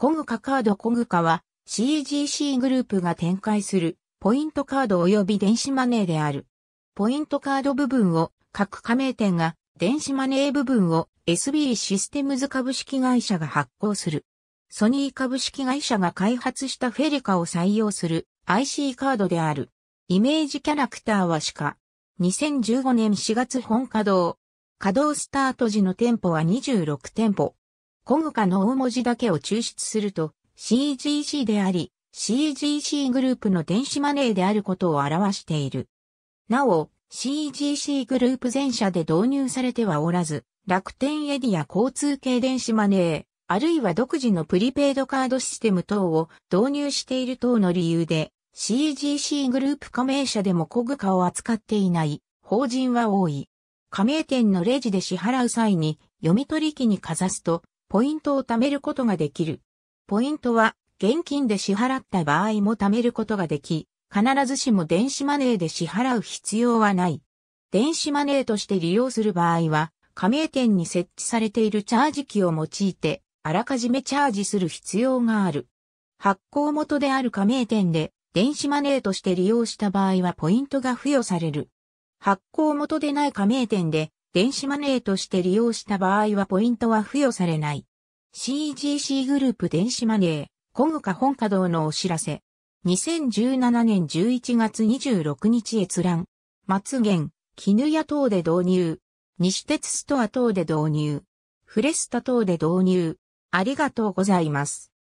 コグカカードコグカは CGC グループが展開するポイントカード及び電子マネーである。ポイントカード部分を各加盟店が電子マネー部分を SB システムズ株式会社が発行する。ソニー株式会社が開発したフェリカを採用する IC カードである。イメージキャラクターはか2015年4月本稼働。稼働スタート時の店舗は26店舗。コグ化の大文字だけを抽出すると CGC であり、CGC グループの電子マネーであることを表している。なお、CGC グループ全社で導入されてはおらず、楽天エディア交通系電子マネー、あるいは独自のプリペイドカードシステム等を導入している等の理由で、CGC グループ加盟者でも小具化を扱っていない法人は多い。加盟店のレジで支払う際に読み取り機にかざすとポイントを貯めることができる。ポイントは、現金で支払った場合も貯めることができ、必ずしも電子マネーで支払う必要はない。電子マネーとして利用する場合は、加盟店に設置されているチャージ機を用いて、あらかじめチャージする必要がある。発行元である加盟店で電子マネーとして利用した場合はポイントが付与される。発行元でない加盟店で電子マネーとして利用した場合はポイントは付与されない。CGC グループ電子マネー、コグカ本稼働のお知らせ。2017年11月26日閲覧。末元、絹屋等で導入。西鉄ストア等で導入。フレスタ等で導入。ありがとうございます。